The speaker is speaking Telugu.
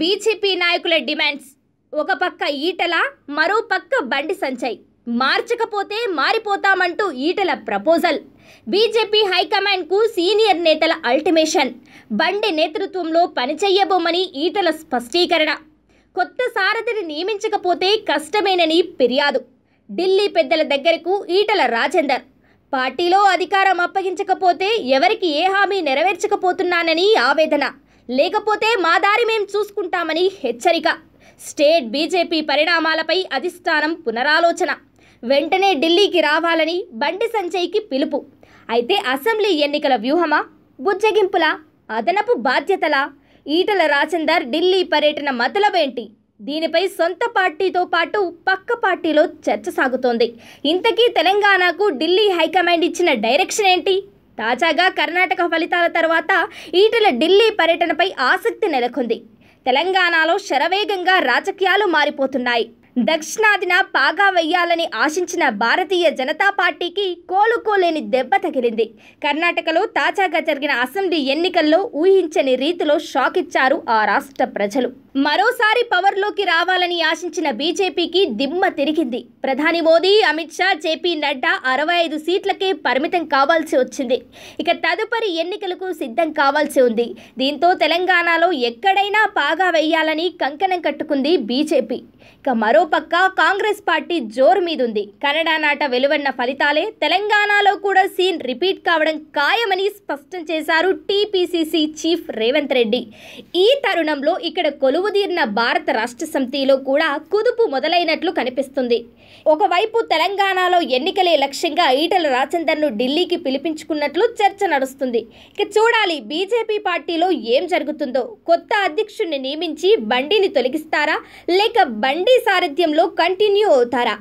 బీజేపీ నాయకుల డిమాండ్స్ ఒక పక్క ఈటల మరో పక్క బండి సంచయ్ మార్చకపోతే మారిపోతామంటూ ఈటల ప్రపోజల్ బీజేపీ హైకమాండ్కు సీనియర్ నేతల అల్టిమేషన్ బండి నేతృత్వంలో పనిచేయబోమని ఈటల స్పష్టీకరణ కొత్త సారథిని నియమించకపోతే కష్టమేనని ఫిర్యాదు ఢిల్లీ పెద్దల దగ్గరకు ఈటల రాజేందర్ పార్టీలో అధికారం అప్పగించకపోతే ఎవరికి ఏ హామీ నెరవేర్చకపోతున్నానని ఆవేదన లేకపోతే మా దారి మేం చూసుకుంటామని హెచ్చరిక స్టేట్ బీజేపీ పరిణామాలపై అధిష్టానం పునరాలోచన వెంటనే ఢిల్లీకి రావాలని బండి సంజయ్కి పిలుపు అయితే అసెంబ్లీ ఎన్నికల వ్యూహమా బుజ్జగింపుల అదనపు బాధ్యతల ఈటల రాజేందర్ ఢిల్లీ పర్యటన మతలవేంటి దీనిపై సొంత పార్టీతో పాటు పక్క పార్టీలో చర్చ సాగుతోంది ఇంతకీ తెలంగాణకు ఢిల్లీ హైకమాండ్ ఇచ్చిన డైరెక్షన్ ఏంటి తాజాగా కర్ణాటక ఫలితాల తర్వాత ఈటల ఢిల్లీ పర్యటనపై ఆసక్తి నెలకొంది తెలంగాణలో శరవేగంగా రాజకీయాలు మారిపోతున్నాయి దక్షిణాదిన పాగా వెయ్యాలని ఆశించిన భారతీయ జనతా పార్టీకి కోలుకోలేని దెబ్బ తగిలింది కర్ణాటకలో తాజాగా జరిగిన అసెంబ్లీ ఎన్నికల్లో ఊహించని రీతిలో షాక్ ఇచ్చారు ఆ రాష్ట్ర ప్రజలు మరోసారి పవర్లోకి రావాలని ఆశించిన బీజేపీకి దిమ్మ తిరిగింది ప్రధాని మోదీ అమిత్ షా జేపీ నడ్డా అరవై ఐదు సీట్లకే పరిమితం కావాల్సి వచ్చింది ఇక తదుపరి ఎన్నికలకు సిద్ధం కావాల్సి ఉంది దీంతో తెలంగాణలో ఎక్కడైనా పాగా వెయ్యాలని కంకణం కట్టుకుంది బీజేపీ ఇక మరోపక్క కాంగ్రెస్ పార్టీ జోరు మీదుంది కన్నడ నాట వెలువడిన ఫలితాలే తెలంగాణలో కూడా సీన్ రిపీట్ కావడం ఖాయమని స్పష్టం చేశారు టీపీసీసీ చీఫ్ రేవంత్ రెడ్డి ఈ తరుణంలో ఇక్కడ కొలువు తీరిన భారత రాష్ట్ర సమితిలో కూడా కుదుపు మొదలైనట్లు కనిపిస్తుంది ఒకవైపు తెలంగాణలో ఎన్నికలే లక్ష్యంగా ఈటల రాజేందర్ను ఢిల్లీకి పిలిపించుకున్నట్లు చర్చ నడుస్తుంది ఇక చూడాలి బీజేపీ పార్టీలో ఏం జరుగుతుందో కొత్త అధ్యక్షుడిని నియమించి బండిని తొలగిస్తారా లేక బండి బండి సారథ్యంలో కంటిన్యూ అవుతారా